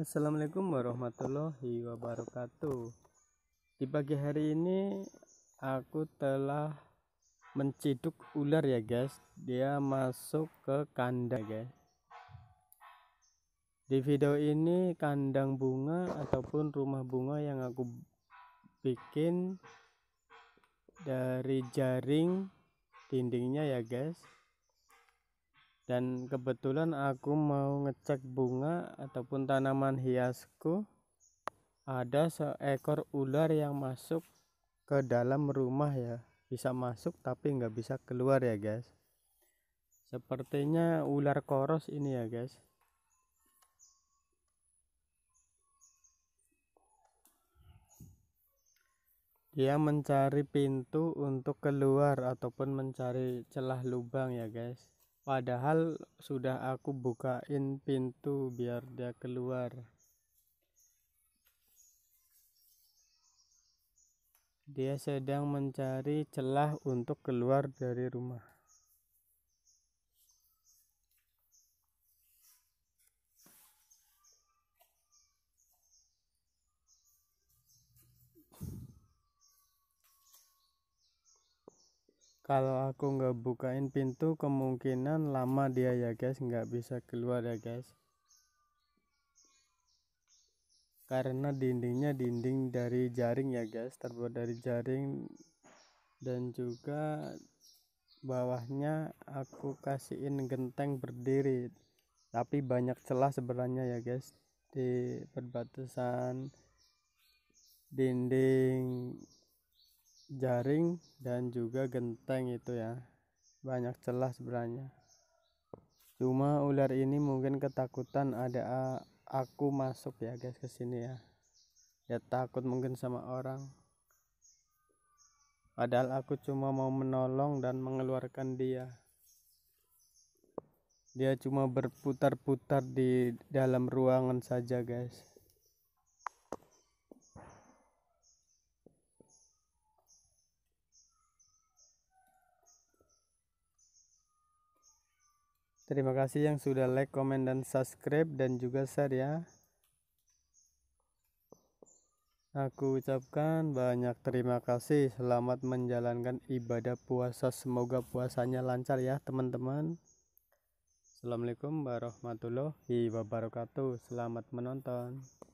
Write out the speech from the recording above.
Assalamualaikum warahmatullahi wabarakatuh. Di pagi hari ini aku telah menciduk ular ya guys. Dia masuk ke kandang guys. Di video ini kandang bunga ataupun rumah bunga yang aku bikin dari jaring dindingnya ya guys dan kebetulan aku mau ngecek bunga ataupun tanaman hiasku ada seekor ular yang masuk ke dalam rumah ya bisa masuk tapi nggak bisa keluar ya guys sepertinya ular koros ini ya guys dia mencari pintu untuk keluar ataupun mencari celah lubang ya guys Padahal sudah aku bukain pintu biar dia keluar. Dia sedang mencari celah untuk keluar dari rumah. kalau aku nggak bukain pintu kemungkinan lama dia ya guys nggak bisa keluar ya guys karena dindingnya dinding dari jaring ya guys terbuat dari jaring dan juga bawahnya aku kasihin genteng berdiri tapi banyak celah sebenarnya ya guys di perbatasan dinding jaring dan juga genteng itu ya banyak celah sebenarnya cuma ular ini mungkin ketakutan ada aku masuk ya guys ke sini ya ya takut mungkin sama orang padahal aku cuma mau menolong dan mengeluarkan dia dia cuma berputar-putar di dalam ruangan saja guys Terima kasih yang sudah like, komen, dan subscribe dan juga share ya. Aku ucapkan banyak terima kasih. Selamat menjalankan ibadah puasa. Semoga puasanya lancar ya, teman-teman. Assalamualaikum warahmatullahi wabarakatuh. Selamat menonton.